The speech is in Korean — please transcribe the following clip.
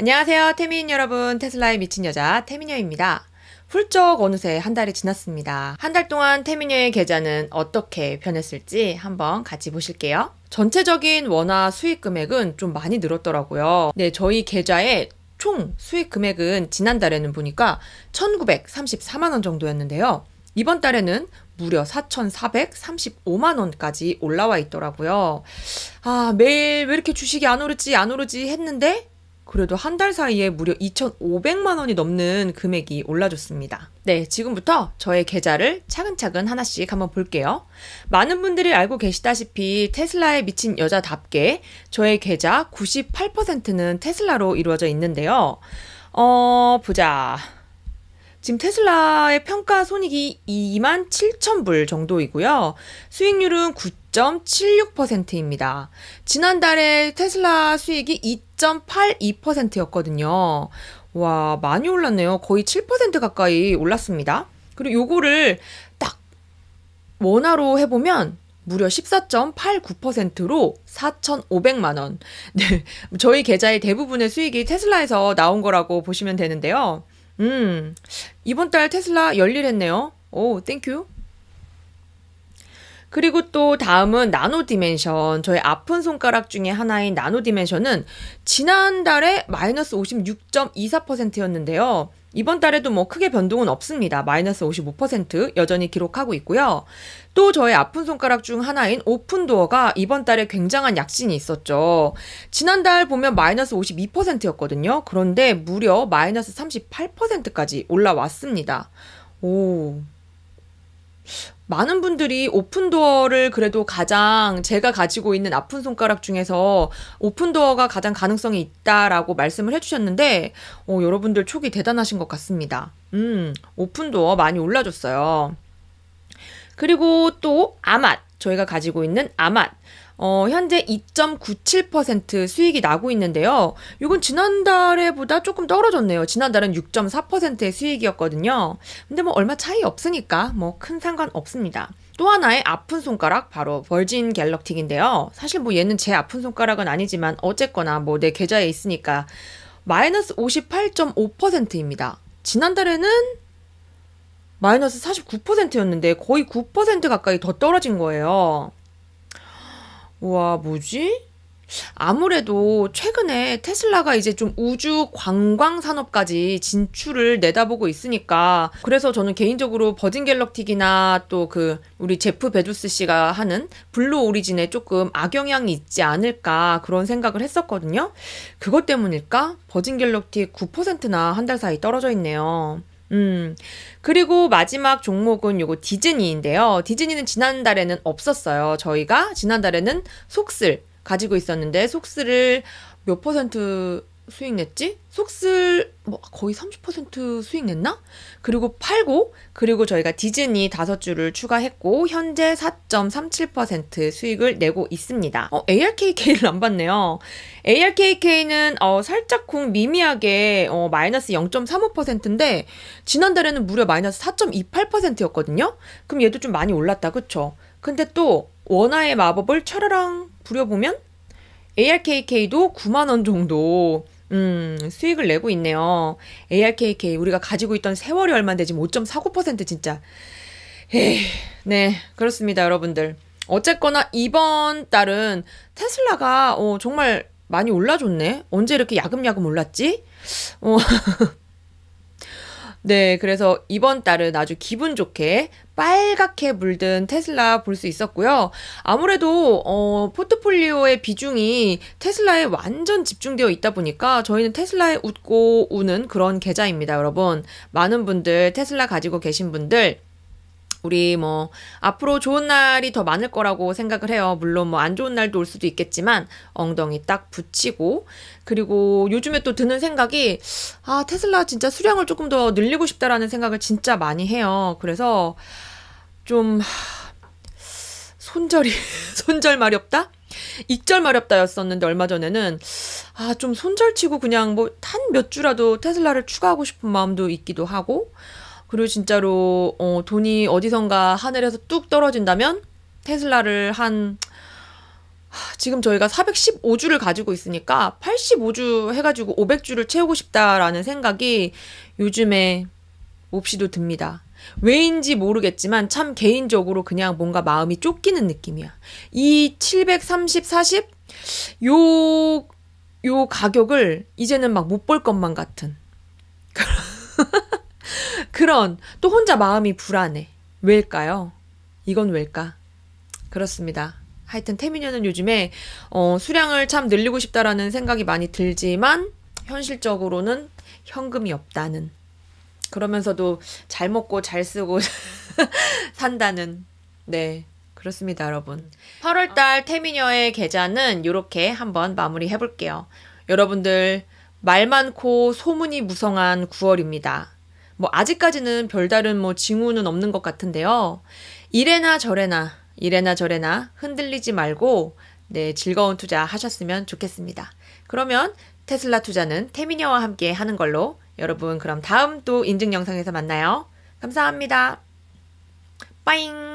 안녕하세요. 태민 여러분. 테슬라의 미친 여자 태민여입니다. 훌쩍 어느새 한 달이 지났습니다. 한 달 동안 태민여의 계좌는 어떻게 변했을지 한번 같이 보실게요. 전체적인 원화 수익 금액은 좀 많이 늘었더라고요. 네, 저희 계좌에 총 수익 금액은 지난달에는 보니까 1934만원 정도였는데요. 이번 달에는 무려 4,435만원까지 올라와 있더라고요. 아, 매일 왜 이렇게 주식이 안 오르지, 안 오르지 했는데 그래도 한 달 사이에 무려 2,500만 원이 넘는 금액이 올라줬습니다. 네, 지금부터 저의 계좌를 차근차근 하나씩 한번 볼게요. 많은 분들이 알고 계시다시피 테슬라에 미친 여자답게 저의 계좌 98%는 테슬라로 이루어져 있는데요. 어, 보자. 지금 테슬라의 평가 손익이 2만 7천 불 정도이고요. 수익률은 9 2.76%입니다. 지난달에 테슬라 수익이 2.82%였거든요. 와, 많이 올랐네요. 거의 7% 가까이 올랐습니다. 그리고 요거를 딱 원화로 해보면 무려 14.89%로 4,500만 원. 네. 저희 계좌의 대부분의 수익이 테슬라에서 나온 거라고 보시면 되는데요. 음. 이번 달 테슬라 열일했네요. 오, 땡큐. 그리고 또 다음은 나노 디멘션. 저의 아픈 손가락 중에 하나인 나노 디멘션은 지난달에 마이너스 56.24%였는데요. 이번 달에도 뭐 크게 변동은 없습니다. 마이너스 55% 여전히 기록하고 있고요. 또 저의 아픈 손가락 중 하나인 오픈도어가 이번 달에 굉장한 약진이 있었죠. 지난달 보면 마이너스 52%였거든요. 그런데 무려 마이너스 38%까지 올라왔습니다. 오. 많은 분들이 오픈도어를 그래도 가장 제가 가지고 있는 아픈 손가락 중에서 오픈도어가 가장 가능성이 있다라고 말씀을 해주셨는데 어, 여러분들 촉이 대단하신 것 같습니다. 음, 오픈도어 많이 올라줬어요. 그리고 또 아맛 저희가 가지고 있는 아맛 어, 현재 2.97% 수익이 나고 있는데요. 이건 지난달에보다 조금 떨어졌네요. 지난달은 6.4%의 수익이었거든요. 근데 뭐 얼마 차이 없으니까 뭐 큰 상관 없습니다. 또 하나의 아픈 손가락 바로 벌진 갤럭틱인데요. 사실 뭐 얘는 제 아픈 손가락은 아니지만 어쨌거나 뭐 내 계좌에 있으니까 마이너스 58.5%입니다. 지난달에는 마이너스 49%였는데 거의 9% 가까이 더 떨어진 거예요. 와, 뭐지? 아무래도 최근에 테슬라가 이제 좀 우주 관광 산업까지 진출을 내다보고 있으니까 그래서 저는 개인적으로 버진 갤럭틱이나 또 그 우리 제프 베두스 씨가 하는 블루 오리진에 조금 악영향이 있지 않을까 그런 생각을 했었거든요. 그것 때문일까? 버진 갤럭틱 9%나 한 달 사이 떨어져 있네요. 음. 그리고 마지막 종목은 요거 디즈니인데요. 디즈니는 지난달에는 없었어요. 저희가 지난달에는 속슬 가지고 있었는데 속슬을 몇 퍼센트 수익 냈지? 속슬 뭐 거의 30% 수익 냈나? 그리고 팔고 그리고 저희가 디즈니 다섯 주를 추가했고 현재 4.37% 수익을 내고 있습니다. 어, ARKK를 안 봤네요. ARKK는 어, 살짝쿵 미미하게 어, 마이너스 0.35%인데 지난달에는 무려 마이너스 4.28%였거든요. 그럼 얘도 좀 많이 올랐다 그쵸? 근데 또 원화의 마법을 철어랑 부려보면 ARKK도 9만원 정도 음, 수익을 내고 있네요. ARKK 우리가 가지고 있던 세월이 얼마되지5.49% 뭐 진짜. 에이, 네, 그렇습니다, 여러분들. 어쨌거나 이번 달은 테슬라가 어, 정말 많이 올라줬네. 언제 이렇게 야금야금 올랐지? 어, 네, 그래서 이번 달은 아주 기분 좋게 빨갛게 물든 테슬라 볼 수 있었고요. 아무래도 어, 포트폴리오의 비중이 테슬라에 완전 집중되어 있다 보니까 저희는 테슬라에 웃고 우는 그런 계좌입니다, 여러분. 많은 분들 테슬라 가지고 계신 분들 우리 뭐 앞으로 좋은 날이 더 많을 거라고 생각을 해요. 물론 뭐 안 좋은 날도 올 수도 있겠지만 엉덩이 딱 붙이고 그리고 요즘에 또 드는 생각이 아 테슬라 진짜 수량을 조금 더 늘리고 싶다라는 생각을 진짜 많이 해요. 그래서 좀 손절이 손절 말이 없다? 익절 마렵다였었는데 얼마 전에는 아 좀 손절치고 그냥 뭐 한 몇 주라도 테슬라를 추가하고 싶은 마음도 있기도 하고 그리고 진짜로 어, 돈이 어디선가 하늘에서 뚝 떨어진다면 테슬라를 한 지금 저희가 415주를 가지고 있으니까 85주 해가지고 500주를 채우고 싶다라는 생각이 요즘에 몹시도 듭니다. 왜인지 모르겠지만 참 개인적으로 그냥 뭔가 마음이 쫓기는 느낌이야. 이 730, 40? 요, 요 가격을 이제는 막 못 볼 것만 같은. 그런 또 혼자 마음이 불안해. 왜일까요? 이건 왜일까? 그렇습니다. 하여튼 태민녀는 요즘에 어, 수량을 참 늘리고 싶다라는 생각이 많이 들지만 현실적으로는 현금이 없다는 그러면서도 잘 먹고 잘 쓰고 산다는 네 그렇습니다 여러분 8월달 태민녀의 계좌는 이렇게 한번 마무리 해볼게요 여러분들 말 많고 소문이 무성한 9월입니다 뭐 아직까지는 별다른 뭐 징후는 없는 것 같은데요. 이래나 저래나 이래나 저래나 흔들리지 말고 네, 즐거운 투자 하셨으면 좋겠습니다. 그러면 테슬라 투자는 태민이와 함께 하는 걸로 여러분 그럼 다음 또 인증 영상에서 만나요. 감사합니다. 빠잉!